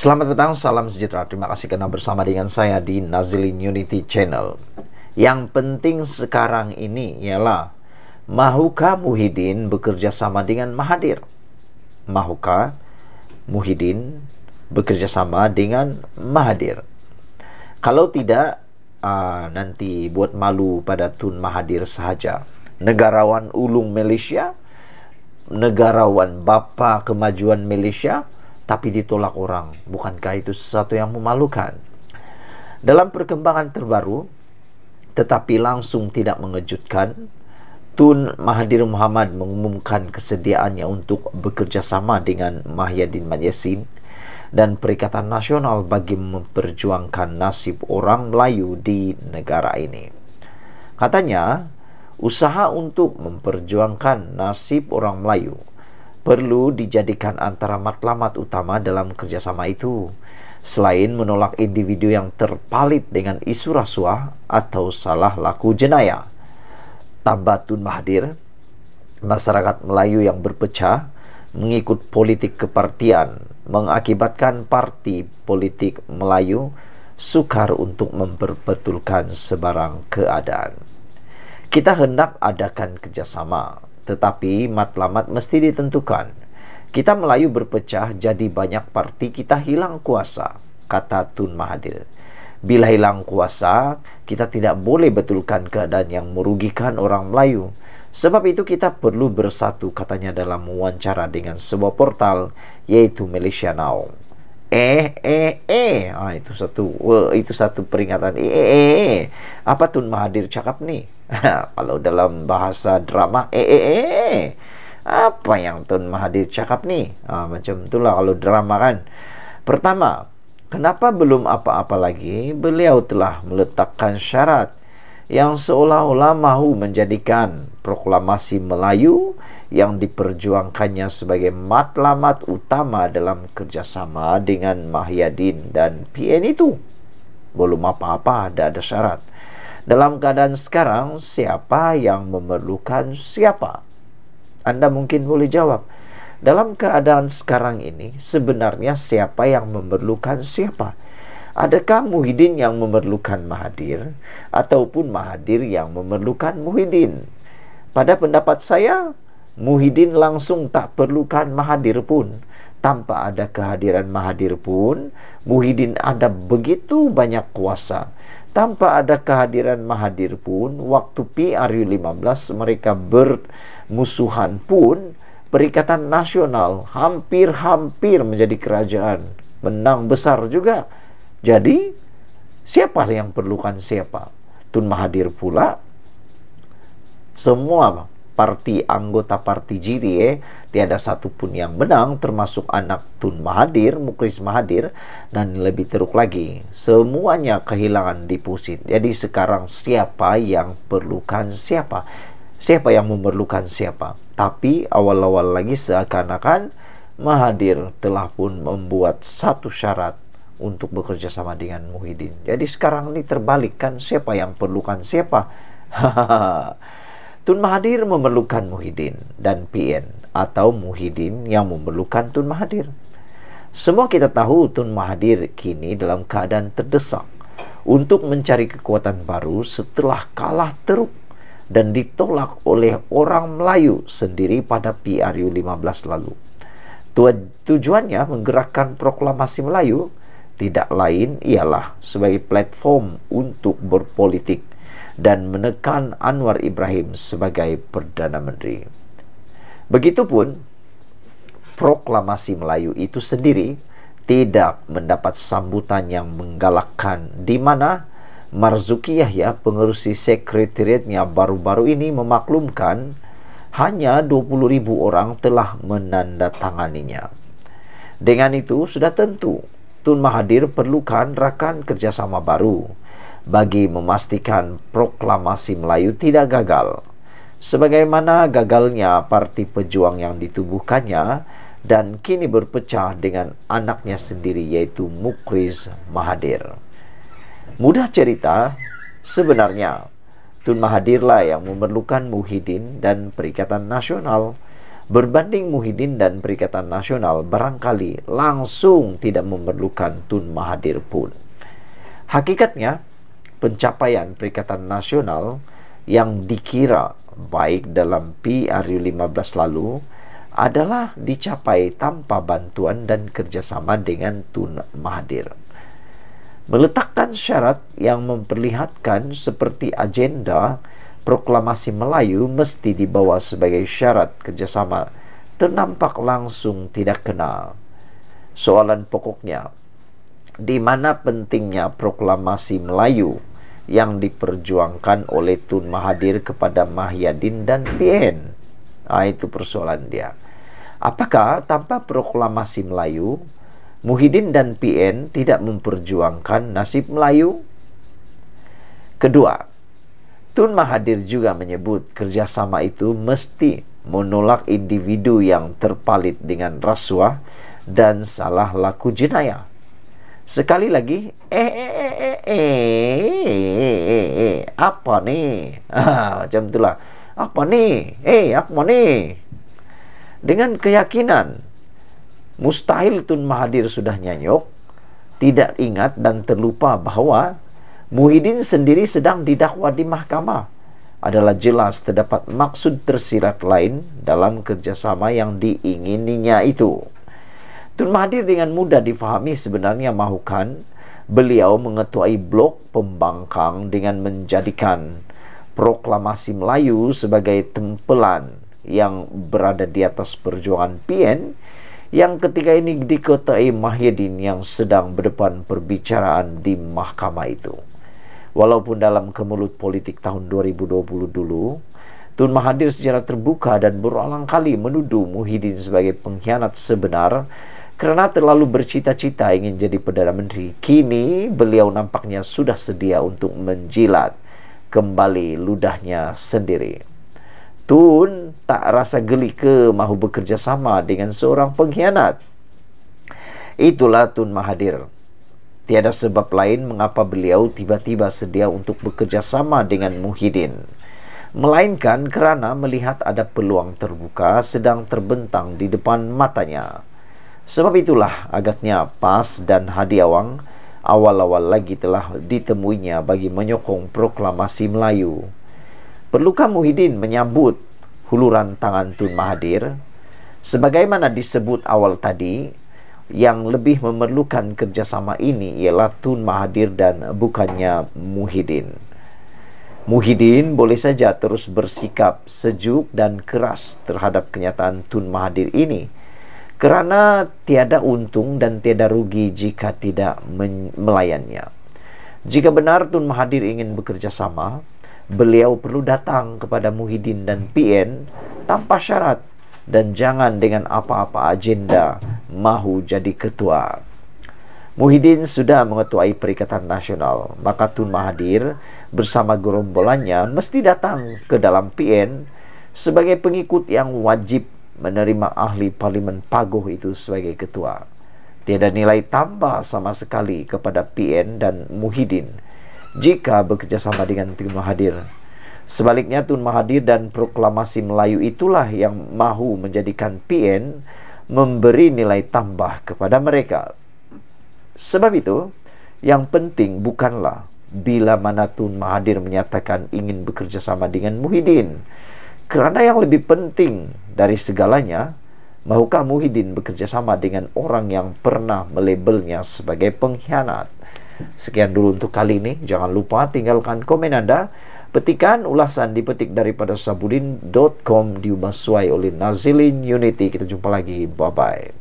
Selamat petang, salam sejahtera. Terima kasih karena bersama dengan saya di Nazilin Unity Channel. Yang penting sekarang ini ialah Mahuka Muhyiddin bekerja sama dengan Mahadir. Mahuka Muhyiddin bekerja sama dengan Mahadir. Kalau tidak, uh, nanti buat malu pada Tun Mahadir sahaja. Negarawan ulung Malaysia, negarawan bapa kemajuan Malaysia, tapi ditolak orang. Bukankah itu sesuatu yang memalukan? Dalam perkembangan terbaru, tetapi langsung tidak mengejutkan, Tun Mahathir Muhammad mengumumkan kesediaannya untuk bekerjasama dengan Mahyadin Majesin dan Perikatan Nasional bagi memperjuangkan nasib orang Melayu di negara ini. Katanya, usaha untuk memperjuangkan nasib orang Melayu perlu dijadikan antara matlamat utama dalam kerjasama itu. Selain menolak individu yang terpalit dengan isu rasuah atau salah laku jenayah. Tambatun Mahathir, masyarakat Melayu yang berpecah mengikut politik kepartian mengakibatkan parti politik Melayu sukar untuk memperbetulkan sebarang keadaan. Kita hendak adakan kerjasama tetapi matlamat mesti ditentukan. Kita Melayu berpecah jadi banyak parti kita hilang kuasa, kata Tun Mahathir. Bila hilang kuasa, kita tidak boleh betulkan keadaan yang merugikan orang Melayu. Sebab itu kita perlu bersatu katanya dalam wawancara dengan sebuah portal yaitu Malaysia Now. eh eh eh ah, itu satu wah, itu satu peringatan eh eh, eh. eh. apa tun mahadir cakap ni kalau dalam bahasa drama eh eh eh, eh. apa yang tun mahadir cakap ni ah, macam itulah kalau drama kan pertama kenapa belum apa-apa lagi beliau telah meletakkan syarat yang seolah-olah mahu menjadikan proklamasi Melayu yang diperjuangkannya sebagai matlamat utama dalam kerjasama dengan Mahyadin dan PN itu. Belum apa-apa, tidak ada syarat. Dalam keadaan sekarang, siapa yang memerlukan siapa? Anda mungkin boleh jawab. Dalam keadaan sekarang ini, sebenarnya siapa yang memerlukan siapa? Adakah Muhyiddin yang memerlukan Mahathir ataupun Mahathir yang memerlukan Muhyiddin? Pada pendapat saya, Muhyiddin langsung tak perlukan Mahathir pun. Tanpa ada kehadiran Mahathir pun, Muhyiddin ada begitu banyak kuasa. Tanpa ada kehadiran Mahathir pun, waktu PRU15 mereka bermusuhan pun, Perikatan Nasional hampir-hampir menjadi kerajaan. Menang besar juga. Jadi, siapa yang perlukan siapa? Tun Mahathir pula, semua parti anggota parti JDA, tiada satupun yang menang termasuk anak Tun Mahathir, Mukris Mahathir, dan lebih teruk lagi, semuanya kehilangan deposit. Jadi sekarang siapa yang perlukan siapa? Siapa yang memerlukan siapa? Tapi awal-awal lagi seakan-akan Mahathir telah pun membuat satu syarat untuk bekerja sama dengan Muhyiddin. Jadi sekarang ini terbalik kan siapa yang perlukan siapa? Hahaha. Tun Mahathir memerlukan Muhyiddin dan PN atau Muhyiddin yang memerlukan Tun Mahathir. Semua kita tahu Tun Mahathir kini dalam keadaan terdesak untuk mencari kekuatan baru setelah kalah teruk dan ditolak oleh orang Melayu sendiri pada PRU 15 lalu. Tujuannya menggerakkan proklamasi Melayu tidak lain ialah sebagai platform untuk berpolitik dan menekan Anwar Ibrahim sebagai Perdana Menteri. Begitupun, proklamasi Melayu itu sendiri tidak mendapat sambutan yang menggalakkan di mana Marzuki Yahya pengerusi sekretariatnya baru-baru ini memaklumkan hanya 20.000 orang telah menandatanganinya. Dengan itu sudah tentu Tun Mahathir perlukan rakan kerjasama baru bagi memastikan proklamasi Melayu tidak gagal. Sebagaimana gagalnya parti pejuang yang ditubuhkannya dan kini berpecah dengan anaknya sendiri yaitu Mukriz Mahadir. Mudah cerita, sebenarnya Tun lah yang memerlukan Muhyiddin dan Perikatan Nasional. Berbanding Muhyiddin dan Perikatan Nasional barangkali langsung tidak memerlukan Tun Mahadir pun. Hakikatnya, pencapaian Perikatan Nasional yang dikira baik dalam PRU15 lalu adalah dicapai tanpa bantuan dan kerjasama dengan Tun Mahathir. Meletakkan syarat yang memperlihatkan seperti agenda proklamasi Melayu mesti dibawa sebagai syarat kerjasama ternampak langsung tidak kenal. Soalan pokoknya, di mana pentingnya proklamasi Melayu yang diperjuangkan oleh Tun Mahathir kepada Mahyadin dan PN, Nah, itu persoalan dia. Apakah tanpa proklamasi Melayu, Muhyiddin dan PN tidak memperjuangkan nasib Melayu? Kedua, Tun Mahathir juga menyebut kerjasama itu mesti menolak individu yang terpalit dengan rasuah dan salah laku jenayah. Sekali lagi, eh, eh, eh, eh eh, apa nih? Ah, macam itulah. Apa nih? Eh, apa nih? Dengan keyakinan mustahil Tun Mahathir sudah nyanyok, tidak ingat dan terlupa bahwa Muhyiddin sendiri sedang didakwa di mahkamah adalah jelas terdapat maksud tersirat lain dalam kerjasama yang diingininya itu. Tun Mahathir dengan mudah difahami sebenarnya mahukan Beliau mengetuai blok pembangkang dengan menjadikan proklamasi Melayu sebagai tempelan yang berada di atas perjuangan PN yang ketika ini dikotai Mahyedin yang sedang berdepan perbicaraan di mahkamah itu. Walaupun dalam kemelut politik tahun 2020 dulu, Tun Mahathir secara terbuka dan berulang kali menuduh Muhyiddin sebagai pengkhianat sebenar Kerana terlalu bercita-cita ingin jadi Perdana Menteri, kini beliau nampaknya sudah sedia untuk menjilat kembali ludahnya sendiri. Tun tak rasa geli ke mahu bekerjasama dengan seorang pengkhianat. Itulah Tun Mahathir. Tiada sebab lain mengapa beliau tiba-tiba sedia untuk bekerjasama dengan Muhyiddin. Melainkan kerana melihat ada peluang terbuka sedang terbentang di depan matanya. Sebab itulah agaknya PAS dan Hadi Awang awal-awal lagi telah ditemuinya bagi menyokong proklamasi Melayu. Perlukah Muhyiddin menyambut huluran tangan Tun Mahathir? Sebagaimana disebut awal tadi, yang lebih memerlukan kerjasama ini ialah Tun Mahathir dan bukannya Muhyiddin. Muhyiddin boleh saja terus bersikap sejuk dan keras terhadap kenyataan Tun Mahathir ini Kerana tiada untung dan tiada rugi jika tidak melayannya. Jika benar Tun Mahathir ingin bekerja sama, beliau perlu datang kepada Muhyiddin dan PN tanpa syarat dan jangan dengan apa-apa agenda mahu jadi ketua. Muhyiddin sudah mengetuai Perikatan Nasional, maka Tun Mahathir bersama gerombolannya mesti datang ke dalam PN sebagai pengikut yang wajib menerima ahli parlimen Pagoh itu sebagai ketua. Tiada nilai tambah sama sekali kepada PN dan Muhyiddin jika bekerjasama dengan Tun Mahathir. Sebaliknya Tun Mahathir dan proklamasi Melayu itulah yang mahu menjadikan PN memberi nilai tambah kepada mereka. Sebab itu, yang penting bukanlah bila mana Tun Mahathir menyatakan ingin bekerjasama dengan Muhyiddin karena yang lebih penting dari segalanya, maukah Muhyiddin bekerja sama dengan orang yang pernah melabelnya sebagai pengkhianat? Sekian dulu untuk kali ini. Jangan lupa tinggalkan komen Anda. Petikan ulasan dipetik daripada sabudin.com diubah sesuai oleh Nazilin Unity. Kita jumpa lagi. Bye-bye.